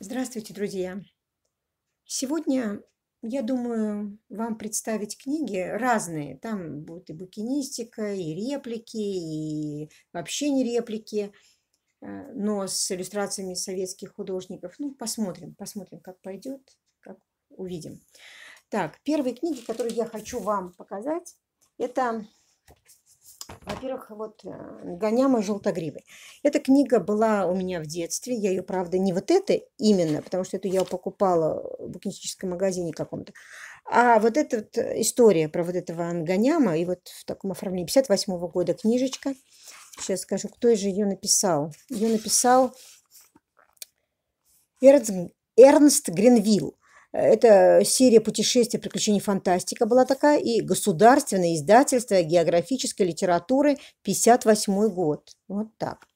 Здравствуйте, друзья! Сегодня, я думаю, вам представить книги разные. Там будет и букинистика, и реплики, и вообще не реплики, э, но с иллюстрациями советских художников. Ну, посмотрим, посмотрим, как пойдет, как увидим. Так, первые книги, которые я хочу вам показать, это во-первых, вот э, «Гоняма желтогривой». Эта книга была у меня в детстве. Я ее, правда, не вот это именно, потому что эту я покупала в букинистическом магазине каком-то. А вот эта вот история про вот этого Ангоняма и вот в таком оформлении 58 -го года книжечка. Сейчас скажу, кто же ее написал. Ее написал Эрнст, Эрнст Гренвилл. Это серия путешествий, приключений, фантастика была такая. И государственное издательство географической литературы 58 год. Вот так.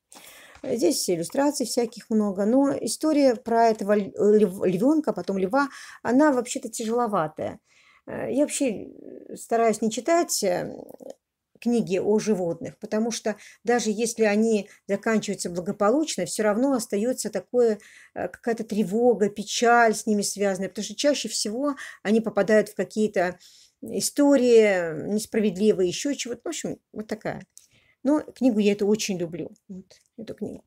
Здесь иллюстраций всяких много, но история про этого льв, львенка, потом льва, она вообще-то тяжеловатая. Э, я вообще стараюсь не читать э, книги о животных, потому что даже если они заканчиваются благополучно, все равно остается такое, э, какая-то тревога, печаль с ними связанная, потому что чаще всего они попадают в какие-то истории несправедливые, еще чего-то. В общем, вот такая. Но книгу я эту очень люблю, вот, эту книгу.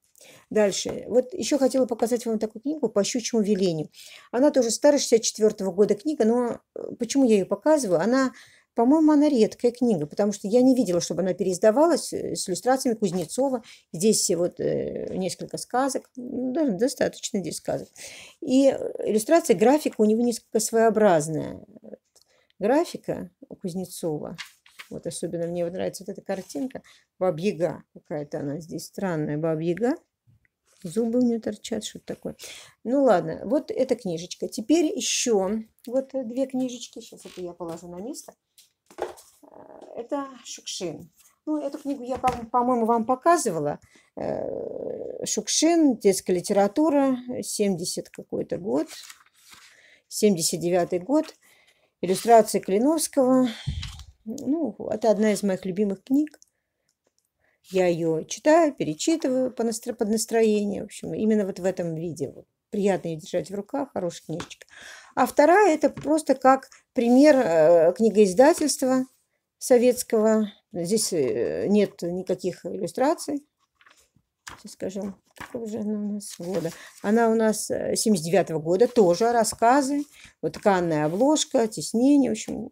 Дальше. Вот еще хотела показать вам такую книгу по щучьему велению. Она тоже старая, 64 года книга, но э, почему я ее показываю? Она по-моему, она редкая книга, потому что я не видела, чтобы она переиздавалась э, с иллюстрациями Кузнецова. Здесь вот э, несколько сказок, достаточно здесь сказок. И э, иллюстрация, графика у него несколько своеобразная. Графика у Кузнецова, вот особенно мне нравится вот эта картинка, бабьяга какая-то она здесь странная, бабьяга. Зубы у нее торчат, что-то такое. Ну ладно, вот эта книжечка. Теперь еще вот две книжечки. Сейчас это я положу на место. Э, это Шукшин. Ну, эту книгу я, по-моему, вам показывала. Э, Шукшин, детская литература, 70 какой-то год, 79 год. Иллюстрации Клиновского. Ну, это одна из моих любимых книг. Я ее читаю, перечитываю по настро... под настроение. В общем, именно вот в этом виде. Приятно ее держать в руках, хорошая книжечка. А вторая – это просто как пример э, книгоиздательства – советского. Здесь э, нет никаких иллюстраций. Сейчас скажем, какого же она у нас года. Она у нас 79 э, -го года, тоже рассказы. Вот тканная обложка, теснение, в общем,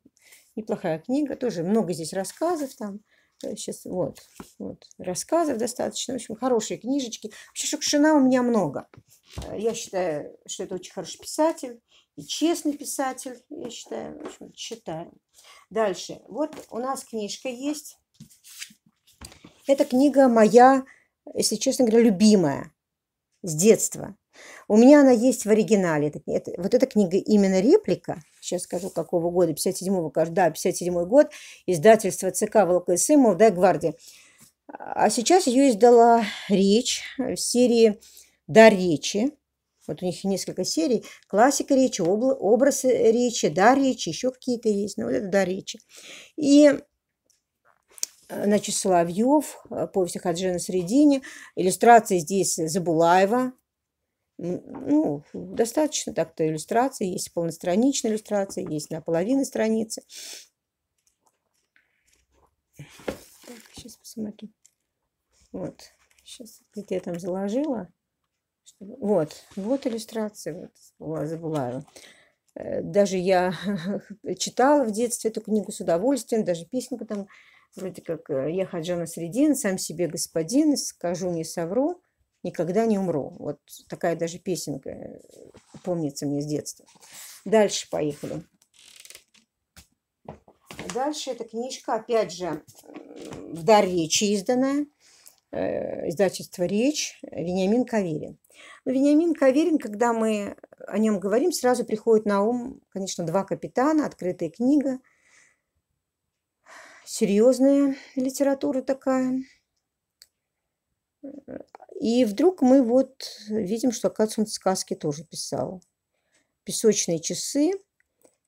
неплохая книга. Тоже много здесь рассказов там. Сейчас э, вот, вот рассказов достаточно, в общем, хорошие книжечки. Вообще Шукшина у меня много. Я считаю, что это очень хороший писатель и честный писатель, я считаю, в общем, читаем. Дальше. Вот у нас книжка есть. Эта книга моя, если честно говоря, любимая с детства. У меня она есть в оригинале. Это, это, вот эта книга именно реплика. Сейчас скажу, какого года, 57-го, да, 57-й год, издательство ЦК ВЛКСМ, «Молодая гвардия». А сейчас ее издала «Речь» в серии «До речи». Вот у них несколько серий. Классика речи, обла- образ речи, дар речи, еще какие-то есть. Но ну, вот это дар речи. И э, значит, Соловьев, э, повесть Хаджи на середине, иллюстрации здесь Забулаева, ну, достаточно так-то иллюстрации, есть полностраничные иллюстрации, есть на половине страницы. Так, сейчас посмотрю. Вот, сейчас где-то я там заложила. Чтобы... Вот, вот иллюстрация вот, была Забулаева. Э, даже я читала в детстве эту книгу с удовольствием, даже песенку там, вроде как э, «Я на Средин, сам себе господин, скажу, не совру, никогда не умру». Вот такая даже песенка э, помнится мне с детства. Дальше поехали. Дальше эта книжка, опять же, в дар речи изданная – Э, издательство «Речь» Вениамин Каверин. Но ну, Вениамин Каверин, когда мы о нем говорим, сразу приходит на ум, конечно, «Два капитана», «Открытая книга», серьезная литература такая. И вдруг мы вот видим, что, оказывается, он сказки тоже писал. «Песочные часы»,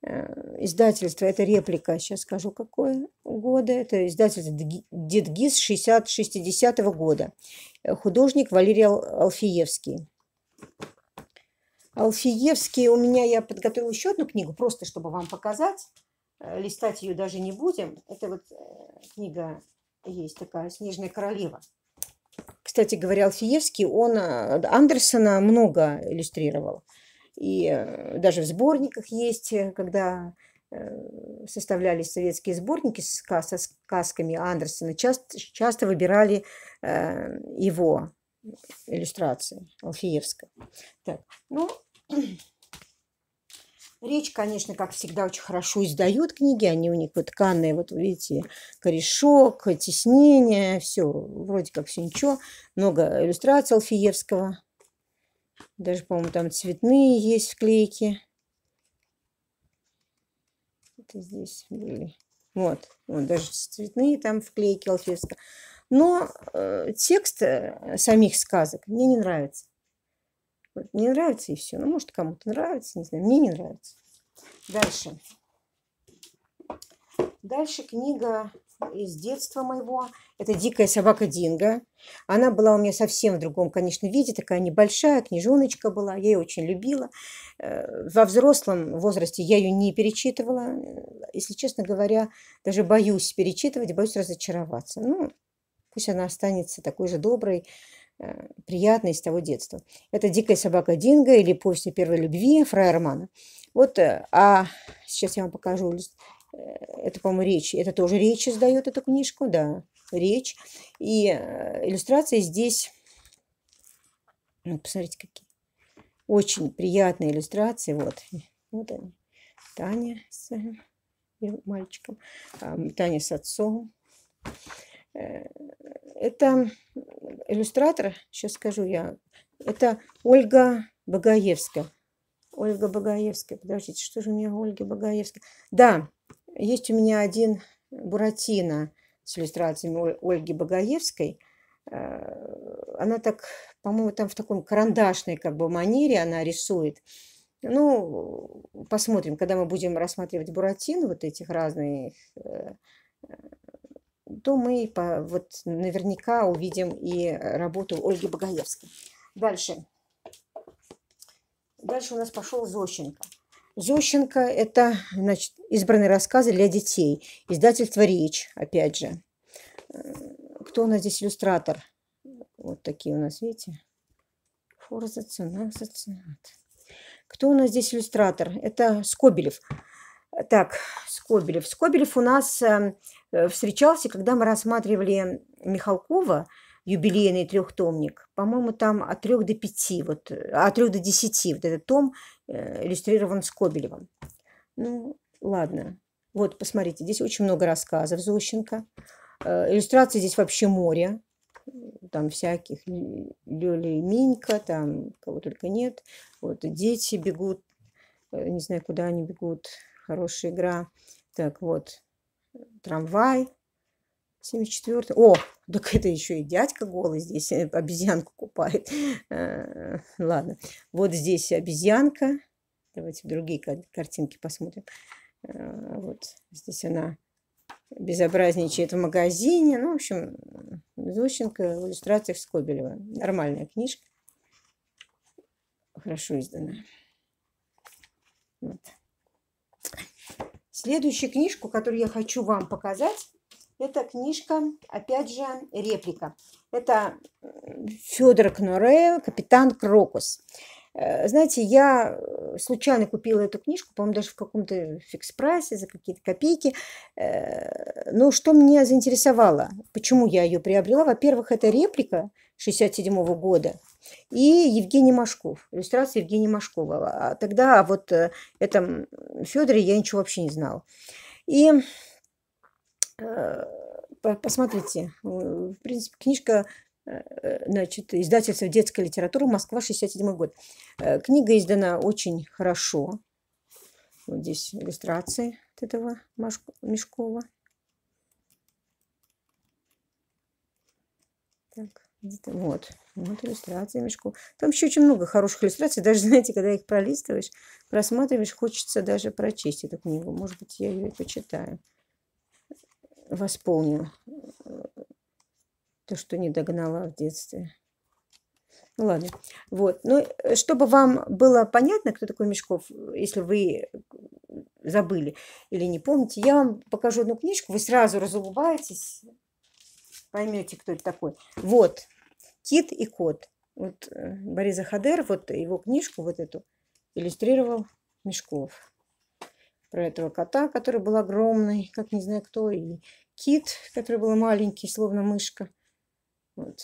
Э, издательство, это реплика, сейчас скажу, какое года, это издательство Дедгиз 60-60 года, э, художник Валерий Алфиевский. Алфиевский, у меня я подготовила еще одну книгу, просто чтобы вам показать, э, листать ее даже не будем. Это вот книга есть такая «Снежная королева». Кстати говоря, Алфиевский, он Андерсона много иллюстрировал и э, даже в сборниках есть, э, когда э, составлялись советские сборники с, со сказками Андерсона, часто, часто выбирали его иллюстрации Алфеевской. Так, ну, Речь, конечно, как всегда, очень хорошо издают книги. Они у них вот тканые, вот видите, корешок, теснение, все, вроде как все ничего. Много иллюстраций Алфеевского. Даже, по-моему, там цветные есть вклейки. Это здесь были. Вот, вот даже цветные там вклейки алфеска. Но э, текст э, самих сказок мне не нравится. Вот, не нравится и все. Ну, может, кому-то нравится, не знаю. Мне не нравится. Дальше. Дальше книга из детства моего. Это дикая собака Динго. Она была у меня совсем в другом, конечно, виде, такая небольшая, книжоночка была, я ее очень любила. Э, во взрослом возрасте я ее не перечитывала. Если честно говоря, даже боюсь перечитывать, боюсь разочароваться. Ну, пусть она останется такой же доброй, э, приятной из того детства. Это «Дикая собака Динго» или «Повесть о первой любви» Фрая Романа. Вот, э, а сейчас я вам покажу это, по-моему, речь. Это тоже речь издает эту книжку, да, речь. И э, иллюстрации здесь, ну, вот, посмотрите, какие. Очень приятные иллюстрации, вот. Вот они. Таня с мальчиком, Таня с отцом. Э, это иллюстратор, сейчас скажу я, это Ольга Багаевская. Ольга Багаевская, подождите, что же у меня Ольга Багаевская? Да, есть у меня один Буратино с иллюстрациями Ольги Богоевской. Э, она так, по-моему, там в таком карандашной как бы манере она рисует. Ну, посмотрим, когда мы будем рассматривать Буратино, вот этих разных, э, то мы по, вот наверняка увидим и работу Ольги Богоевской. Дальше. Дальше у нас пошел Зощенко. Зощенко – это значит, избранные рассказы для детей. Издательство «Речь», опять же. Э, кто у нас здесь иллюстратор? Вот такие у нас, видите? Форза, Кто у нас здесь иллюстратор? Это Скобелев. Так, Скобелев. Скобелев у нас эм, э, встречался, когда мы рассматривали Михалкова, юбилейный трехтомник. По-моему, там от трех до пяти, вот, э, от трех до десяти вот этот том Э, иллюстрирован Скобелевым. Ну, ладно. Вот, посмотрите, здесь очень много рассказов Зощенко. Э, иллюстрации здесь вообще море. Там всяких Лёля и Минька, там кого только нет. Вот дети бегут, э, не знаю, куда они бегут. Хорошая игра. Так, вот, трамвай 74 О, так это еще и дядька голый здесь э, обезьянку купает. Э, ладно, вот здесь обезьянка. Давайте другие картинки посмотрим. Э, вот здесь она безобразничает в магазине. Ну, в общем, Зощенко в иллюстрациях Скобелева. Нормальная книжка. Хорошо издана. Вот. Следующую книжку, которую я хочу вам показать, эта книжка, опять же, реплика. Это Федор Кноре, капитан Крокус. Э, знаете, я э, случайно купила эту книжку, по-моему, даже в каком-то фикс-прайсе за какие-то копейки. Э, но что меня заинтересовало, почему я ее приобрела? Во-первых, это реплика 67 -го года и Евгений Машков, иллюстрация Евгения Машкова. А тогда вот этом Федоре я ничего вообще не знала. И Э, посмотрите, э, в принципе, книжка э, значит, издательство «Детская литература», Москва, 67 год. Книга издана очень хорошо. Вот здесь иллюстрации от этого Мешкова. Так, вот, вот иллюстрации Мешкова. Там еще очень много хороших иллюстраций. Даже, знаете, когда их пролистываешь, просматриваешь, хочется даже прочесть эту книгу. Может быть, я ее и почитаю восполню э, то, что не догнала в детстве. Ну ладно. Вот. Ну, э, чтобы вам было понятно, кто такой Мешков, если вы э, забыли или не помните, я вам покажу одну книжку, вы сразу разулыбаетесь, поймете, кто это такой. Вот. Кит и кот. Вот Борис Захадер, вот его книжку вот эту иллюстрировал Мешков про этого кота, который был огромный, как не знаю кто, и кит, который был маленький, словно мышка. Вот.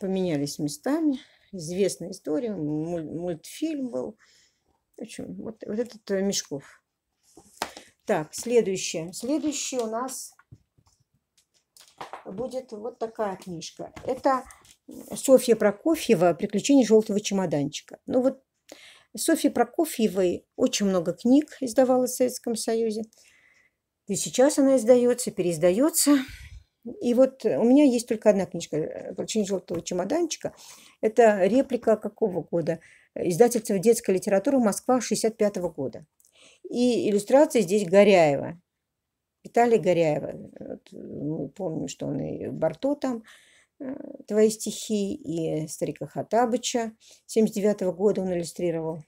Поменялись местами. Известная история, мультфильм был. В общем, вот, вот этот э, Мешков. Так, следующее. Следующее у нас будет вот такая книжка. Это Софья Прокофьева «Приключения желтого чемоданчика». Ну вот Софьи Прокофьевой очень много книг издавалось в Советском Союзе. И сейчас она издается, переиздается. И вот у меня есть только одна книжка «Получение э, желтого чемоданчика». Это реплика какого года? Издательство детской литературы «Москва» 65 года. И иллюстрации здесь Горяева. Виталий Горяева. Вот мы ну, помним, что он и Барто там. Э, твои стихи и старика Хатабыча. 79 -го года он иллюстрировал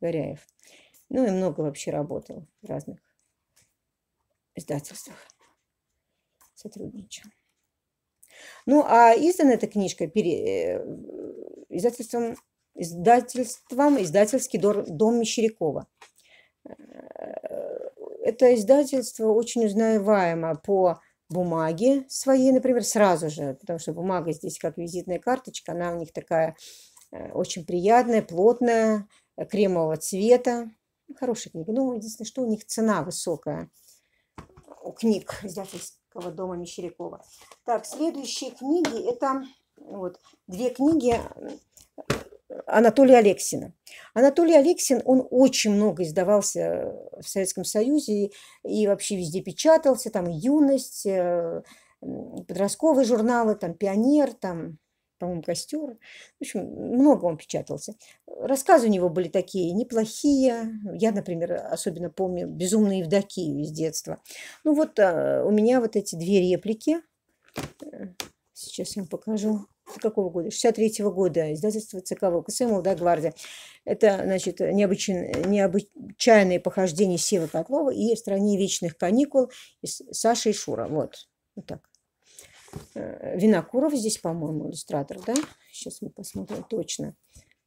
Горяев. Ну и много вообще работал в разных издательствах. Сотрудничал. Ну, а издана эта книжка пере... Э, издательством, издательством издательский дом Мещерякова. Э, это издательство очень узнаваемо по бумаги свои, например, сразу же, потому что бумага здесь как визитная карточка, она у них такая э, очень приятная, плотная, э, кремового цвета. Ну, хорошая книга. Ну, единственное, что у них цена высокая у книг издательского дома Мещерякова. Так, следующие книги – это вот две книги Анатолия Алексина. Анатолий Алексин, он очень много издавался в Советском Союзе и, и вообще везде печатался, там «Юность», э, подростковые журналы, там «Пионер», там по-моему, костер. В общем, много он печатался. Рассказы у него были такие неплохие. Я, например, особенно помню безумные Евдокию» из детства. Ну вот э, у меня вот эти две реплики. Э, сейчас я вам покажу какого года? 63-го года, издательство ЦК КСМ «Гвардия». Это, значит, необычайное, необычайное похождение Севы Котлова и стране вечных каникул» из Саши и Шура. Вот, вот так. Э, Винокуров здесь, по-моему, иллюстратор, да? Сейчас мы посмотрим точно.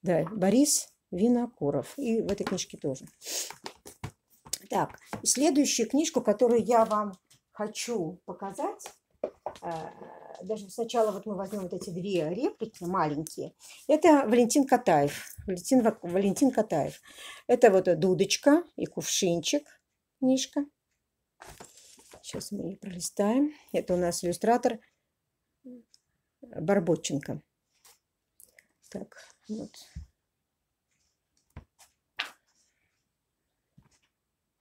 Да, Борис Винокуров. И в этой книжке тоже. Так, следующую книжку, которую я вам хочу показать, э, даже сначала вот мы возьмем вот эти две реплики маленькие. Это Валентин Катаев. Валентин, Валентин Катаев. Это вот дудочка и кувшинчик, книжка. Сейчас мы ее пролистаем. Это у нас иллюстратор Барботченко. Так, вот.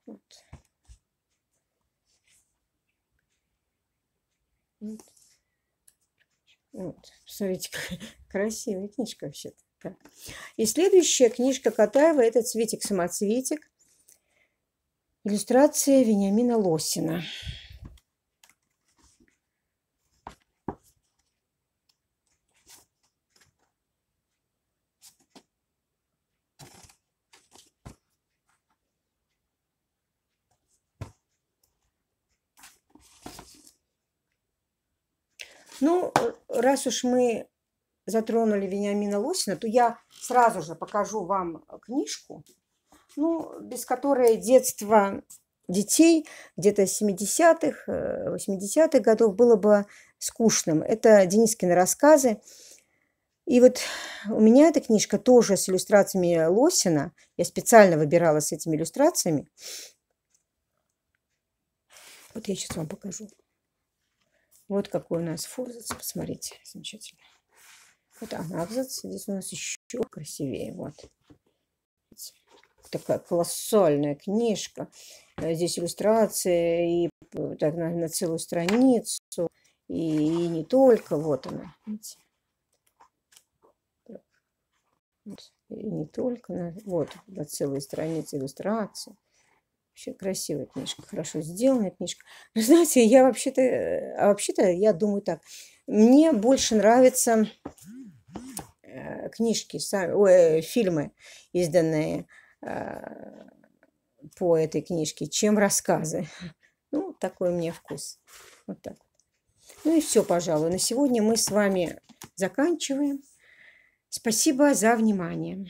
Вот. вот. Вот, смотрите, красивая книжка вообще-то. Да. И следующая книжка Катаева – это «Цветик-самоцветик». Иллюстрация Вениамина Лосина. Ну, раз уж мы затронули Вениамина Лосина, то я сразу же покажу вам книжку, ну, без которой детство детей где-то 70-х, 80-х э, годов было бы скучным. Это Денискины рассказы. И вот у меня эта книжка тоже с иллюстрациями Лосина. Я специально выбирала с этими иллюстрациями. Вот я сейчас вам покажу. Вот какой у нас фурзац, посмотрите, замечательно. Вот абзац, здесь у нас еще красивее, вот. Такая колоссальная книжка. Э, здесь иллюстрации и так, на, на целую страницу, и, и не только, вот она, видите. И не только, на, вот, на целую страницу иллюстрации. Вообще красивая книжка, хорошо сделанная книжка. Но знаете, я вообще-то, э, а вообще-то я думаю так. Мне больше нравятся э, книжки, сами, ой, фильмы, изданные а, по этой книжке, чем рассказы. Ну, такой мне вкус. Вот так. Ну и все, пожалуй. На сегодня мы с вами заканчиваем. Спасибо за внимание.